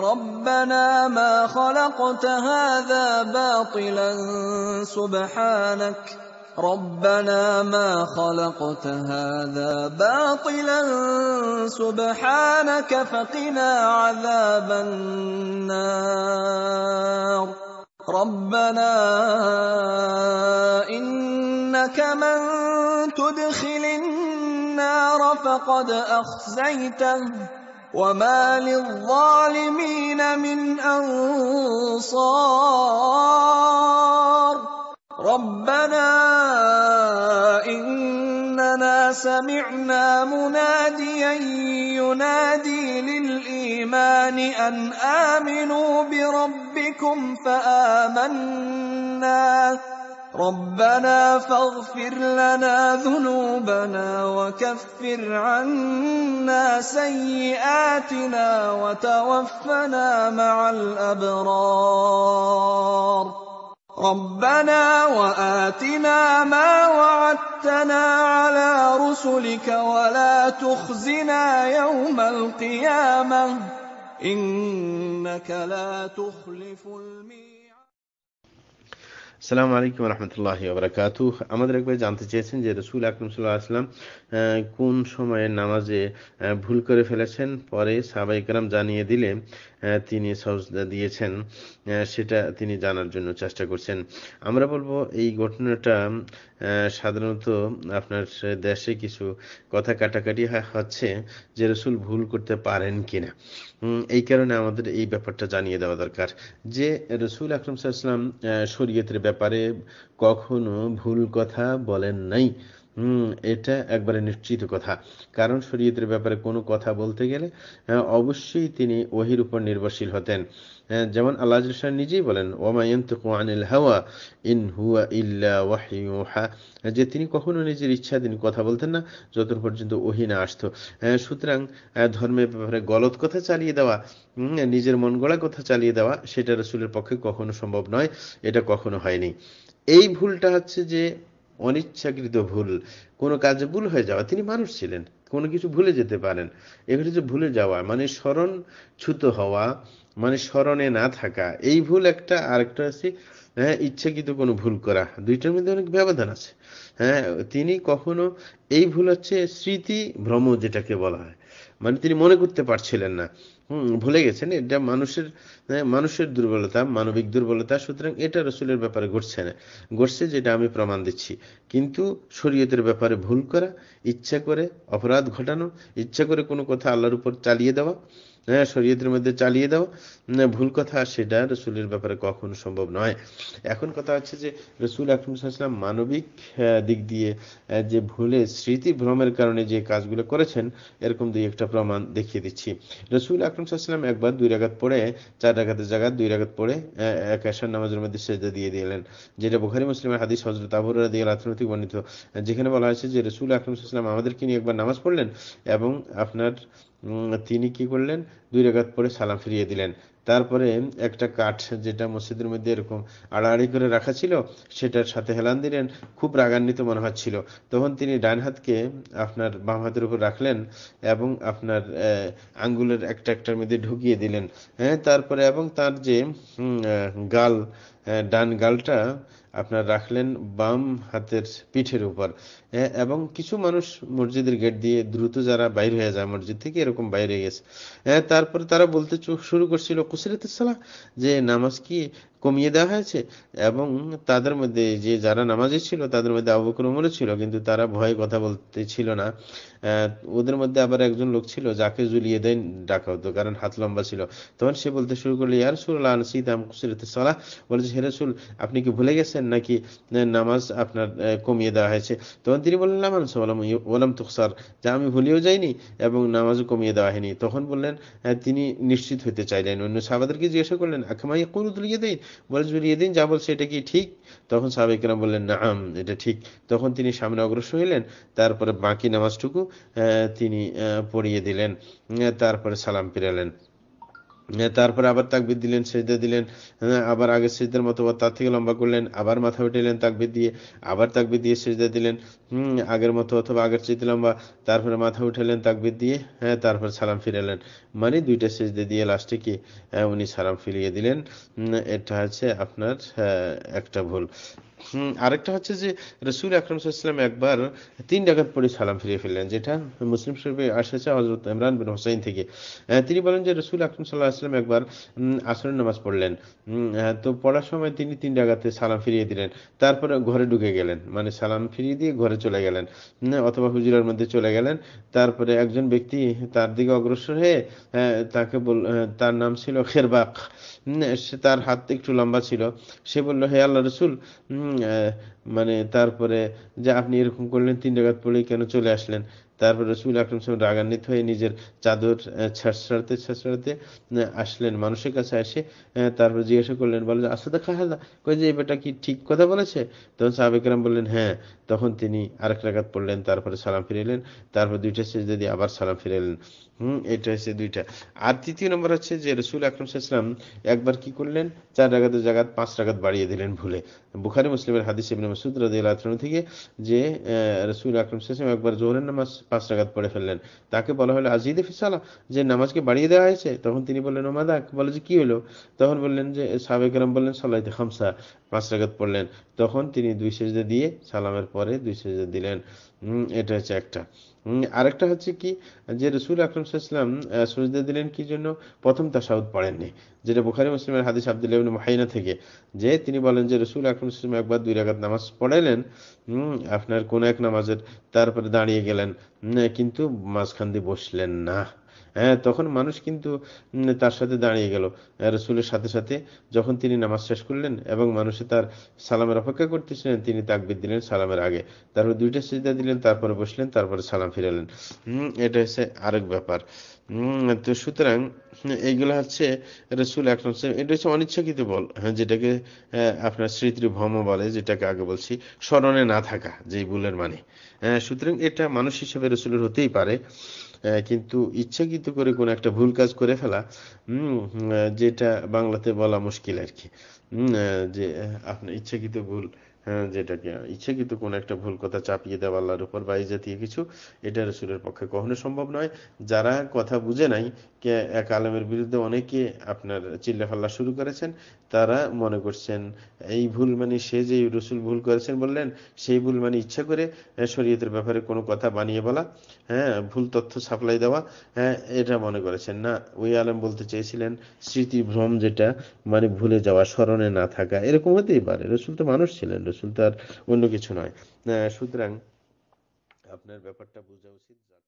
ربنا ما خلقت هذا باطلا سبحانك ربنا ما خلقت هذا باطلا سبحانك فقنا عذاب النار ربنا انك من تدخل النار فقد اخزيته وما للظالمين من انصار ربنا اننا سمعنا مناديا ينادي للايمان ان امنوا بربكم فامنا ربنا فاغفر لنا ذنوبنا وكفر عنا سيئاتنا وتوفنا مع الابرار ربنا واتنا ما وعدتنا على رسلك ولا تخزنا يوم القيامه انك لا تخلف الميعاد সালাম আলাইকুম রহমতুল্লাহ বরকাত আমাদের একবার জানতে চেয়েছেন যে রসুল আকরম সাল্লাহ আসলাম কোন সময়ে নামাজে ভুল করে ফেলেছেন পরে সাবাইকরাম জানিয়ে দিলে তিনি সজদা দিয়েছেন সেটা তিনি জানার জন্য চেষ্টা করছেন আমরা বলবো এই ঘটনাটা সাধারণত আপনার দেশে কিছু কথা কাটাকাটি হচ্ছে যে রসুল ভুল করতে পারেন কিনা এই কারণে আমাদের এই ব্যাপারটা জানিয়ে দেওয়া দরকার যে রসুল আকরম সাহা শরীয়তের ব্যাপারে কখনো ভুল কথা বলেন নাই হুম এটা একবারে নিশ্চিত কথা কারণ শরীয়তের ব্যাপারে কোনো কথা বলতে গেলে অবশ্যই তিনি ওহির উপর নির্ভরশীল হতেন যেমন আল্লাহ নিজেই বলেন কোয়ানিল হাওয়া ইন হুয়া ইল্লা ওয়াহিউহা যে তিনি কখনো নিজের ইচ্ছা তিনি কথা বলতেন না যতক্ষণ পর্যন্ত ওহি না আসতো সুতরাং ধর্মের ব্যাপারে গলত কথা চালিয়ে দেওয়া নিজের মন গড়া কথা চালিয়ে দেওয়া সেটা রসুলের পক্ষে কখনো সম্ভব নয় এটা কখনো হয়নি এই ভুলটা হচ্ছে যে অনিচ্ছাকৃত ভুল কোনো কাজে ভুল হয়ে যাওয়া তিনি মানুষ ছিলেন কোনো কিছু ভুলে যেতে পারেন এখানে যে ভুলে যাওয়া মানে স্মরণ ছুত হওয়া মানে স্মরণে না থাকা এই ভুল একটা আর একটা আছে হ্যাঁ ইচ্ছাকৃত কোনো ভুল করা দুইটার মধ্যে অনেক ব্যবধান আছে হ্যাঁ তিনি কখনো এই ভুল হচ্ছে স্মৃতি ভ্রম যেটাকে বলা হয় মানে তিনি মনে করতে পারছিলেন না হুম ভুলে গেছেন এটা মানুষের হ্যাঁ, মানুষের দুর্বলতা মানবিক দুর্বলতা সুতরাং এটা রসুলের ব্যাপারে ঘটছে না ঘটছে যেটা আমি প্রমাণ দিচ্ছি কিন্তু শরীয়তের ব্যাপারে ভুল করা ইচ্ছা করে অপরাধ ঘটানো ইচ্ছা করে কোনো কথা আল্লাহর উপর চালিয়ে দেওয়া হ্যাঁ শরীয়তের মধ্যে চালিয়ে দাও ভুল কথা সেটা রসুলের ব্যাপারে কখনো সম্ভব নয় এখন কথা হচ্ছে যে রসুল আকরমসাল্লাম মানবিক দিক দিয়ে যে ভুলে স্মৃতি ভ্রমের কারণে যে কাজগুলো করেছেন এরকম দুই একটা প্রমাণ দেখিয়ে দিচ্ছি রসুল আকরমসাল্লাম একবার দুই রাগাত পড়ে চার রাগাতের জায়গা দুই রাগাত পড়ে এক আসার নামাজের মধ্যে সেজা দিয়ে দিলেন যেটা বুখারি মুসলিমের হাদিস হজরত আবুর দিয়ে রাজনৈতিক বর্ণিত যেখানে বলা হয়েছে যে রসুল আকরমসাল্লাম আমাদেরকে নিয়ে একবার নামাজ পড়লেন এবং আপনার তিনি কি করলেন দুই রেখাত পরে সালাম ফিরিয়ে দিলেন তারপরে একটা কাঠ যেটা মসজিদের মধ্যে এরকম আড়াআড়ি করে রাখা ছিল সেটার সাথে হেলান দিলেন খুব রাগান্বিত মনে হচ্ছিল তখন তিনি ডান হাতকে আপনার বাম হাতের উপর রাখলেন এবং আপনার আঙ্গুলের একটা একটার মধ্যে ঢুকিয়ে দিলেন হ্যাঁ তারপরে এবং তার যে গাল ডান গালটা আপনার রাখলেন বাম হাতের পিঠের উপর এবং কিছু মানুষ মসজিদের গেট দিয়ে দ্রুত যারা বাইর হয়ে যায় মসজিদ থেকে এরকম বাইরে গেছে তারপরে তারা বলতে শুরু করছিল কুসিরাত সালাহ যে নামাজ কি কমিয়ে দেওয়া হয়েছে এবং তাদের মধ্যে যে যারা নামাজে ছিল তাদের মধ্যে আবুকর উমরও ছিল কিন্তু তারা ভয়ে কথা বলতে ছিল না ওদের মধ্যে আবার একজন লোক ছিল যাকে জুলিয়ে দেন ডাকা হতো কারণ হাত লম্বা ছিল তখন সে বলতে শুরু করলো ইয়ারসুল আল সিদাম কুসিরাত সালাহ বলেছে হেরসুল আপনি কি ভুলে গেছেন পড়েছেন নাকি নামাজ আপনার কমিয়ে দেওয়া হয়েছে তখন তিনি বললেন লামান ওলাম তুকসার যা আমি ভুলেও যাইনি এবং নামাজও কমিয়ে দেওয়া হয়নি তখন বললেন হ্যাঁ, তিনি নিশ্চিত হতে চাইলেন অন্য সাহাবাদেরকে জিজ্ঞাসা করলেন আখমাই কুরুদুল দিন বলে দিন যা বলছে এটা কি ঠিক তখন সাহাবিকরাম বললেন না আম এটা ঠিক তখন তিনি সামনে অগ্রসর হইলেন তারপরে বাকি নামাজটুকু তিনি পড়িয়ে দিলেন তারপরে সালাম ফিরালেন হ্যাঁ, তারপরে আবার তাকবির দিলেন সেজদা দিলেন হ্যাঁ, আবার আগে সেজদার মতো তার থেকে লম্বা করলেন আবার মাথা উঠিলেন তাকবির দিয়ে আবার তাকবির দিয়ে সেজদা দিলেন আগের মতো অথবা আগের চেয়ে লম্বা তারপরে মাথা উঠালেন তাকবির দিয়ে হ্যাঁ তারপর সালাম ফিরালেন মানে দুইটা সেজদা দিয়ে লাস্টে কি হ্যাঁ, উনি সালাম ফিরিয়ে দিলেন এটা হচ্ছে আপনার একটা ভুল আরেকটা হচ্ছে যে রসুল আকরম একবার তিন ডাকাত পরে সালাম ফিরিয়ে ফেললেন যেটা মুসলিম শরীফে আসেছে হজরত ইমরান বিন হোসাইন থেকে তিনি বলেন যে রসুল আকরম সাল্লাহ আসলাম একবার আসরের নামাজ পড়লেন তো পড়ার সময় তিনি তিন ডাকাতে সালাম ফিরিয়ে দিলেন তারপরে ঘরে ঢুকে গেলেন মানে সালাম ফিরিয়ে দিয়ে ঘরে চলে গেলেন অথবা হুজুরার মধ্যে চলে গেলেন তারপরে একজন ব্যক্তি তার দিকে অগ্রসর হয়ে তাকে বল তার নাম ছিল খেরবাক সে তার হাত একটু লম্বা ছিল সে বলল হে আল্লাহ রসুল মানে তারপরে যে আপনি এরকম করলেন তিন রেখাত পড়ে কেন চলে আসলেন তারপর রসুল আকরম সাহেব রাগান্বিত হয়ে নিজের চাদর ছাড়ছাড়াতে ছাড়ছাড়াতে আসলেন মানুষের কাছে আসে তারপর জিজ্ঞাসা করলেন বলেন আসাদা খাহাদা কয়ে যে বেটা কি ঠিক কথা বলেছে তখন সাহাবেকরাম বললেন হ্যাঁ তখন তিনি আরেক রাগাত পড়লেন তারপরে সালাম ফিরেলেন তারপর দুইটা শেষ যদি আবার সালাম ফিরেলেন হুম এটা হচ্ছে দুইটা আর তৃতীয় নম্বর হচ্ছে যে রসুল আকরম সাহেব একবার কি করলেন চার রাগাতের জায়গা পাঁচ রাগাত বাড়িয়ে দিলেন ভুলে বুখারি মুসলিমের হাদিস ইবনে মাসুদ রাদিয়াল্লাহু থেকে যে রসুল আকরম সাহেব একবার জোহরের নামাজ পাঁচ রাগাত পড়ে ফেললেন তাকে বলা হলো আজিদে ফিসালা যে নামাজকে বাড়িয়ে দেওয়া হয়েছে তখন তিনি বললেন ও মাদাক বলে যে কি হলো তখন বললেন যে সাবেক রাম বললেন সালাইতে খামসা পাঁচ রাগাত পড়লেন তখন তিনি দুই সেজদা দিয়ে সালামের পরে দুই সেজদা দিলেন এটা হচ্ছে একটা আরেকটা হচ্ছে কি যে রসুল আকরম সাল্লাম সুজদা দিলেন কি জন্য প্রথম তাসাউদ পড়েননি যেটা বোখারি মুসলিমের হাদিস আব্দুল ইবনে মাহাইনা থেকে যে তিনি বলেন যে রসুল আকরম সাল্লাম একবার দুই রাকাত নামাজ পড়ালেন আপনার কোন এক নামাজের তারপরে দাঁড়িয়ে গেলেন কিন্তু মাঝখান দিয়ে বসলেন না হ্যাঁ তখন মানুষ কিন্তু তার সাথে দাঁড়িয়ে গেল রসুলের সাথে সাথে যখন তিনি নামাজ শেষ করলেন এবং মানুষে তার সালামের অপেক্ষা করতেছিলেন তিনি তাকবির দিলেন সালামের আগে তারপর দুইটা সিজা দিলেন তারপরে বসলেন তারপরে সালাম ফিরালেন এটা হচ্ছে আরেক ব্যাপার তো সুতরাং এইগুলো হচ্ছে রসুল আকরম এটা হচ্ছে অনিচ্ছাকৃত বল হ্যাঁ যেটাকে আপনার স্মৃতির ভ্রম বলে যেটাকে আগে বলছি স্মরণে না থাকা যেই ভুলের মানে হ্যাঁ, সুতরাং এটা মানুষ হিসেবে রসুলের হতেই পারে কিন্তু ইচ্ছাকৃত করে কোনো একটা ভুল কাজ করে ফেলা যেটা বাংলাতে বলা মুশকিল আর কি যে আপনি ইচ্ছাকৃত ভুল হ্যাঁ ইচ্ছে ইচ্ছাকৃত কোনো একটা ভুল কথা চাপিয়ে দেওয়া আল্লাহর উপর বা এই জাতীয় কিছু এটা রসুলের পক্ষে কখনো সম্ভব নয় যারা কথা বুঝে নাই এক আলমের বিরুদ্ধে অনেকে আপনার চিল্লাফাল্লা শুরু করেছেন তারা মনে করছেন এই ভুল মানে সে যে রসুল ভুল করেছেন বললেন সেই ভুল মানে ইচ্ছা করে শরীয়তের ব্যাপারে কোনো কথা বানিয়ে বলা হ্যাঁ ভুল তথ্য সাপ্লাই দেওয়া হ্যাঁ এটা মনে করেছেন না ওই আলম বলতে চেয়েছিলেন স্মৃতিভ্রম যেটা মানে ভুলে যাওয়া স্মরণে না থাকা এরকম হতেই পারে রসুল তো মানুষ ছিলেন রসুল তার অন্য কিছু নয় সুতরাং আপনার ব্যাপারটা বোঝা উচিত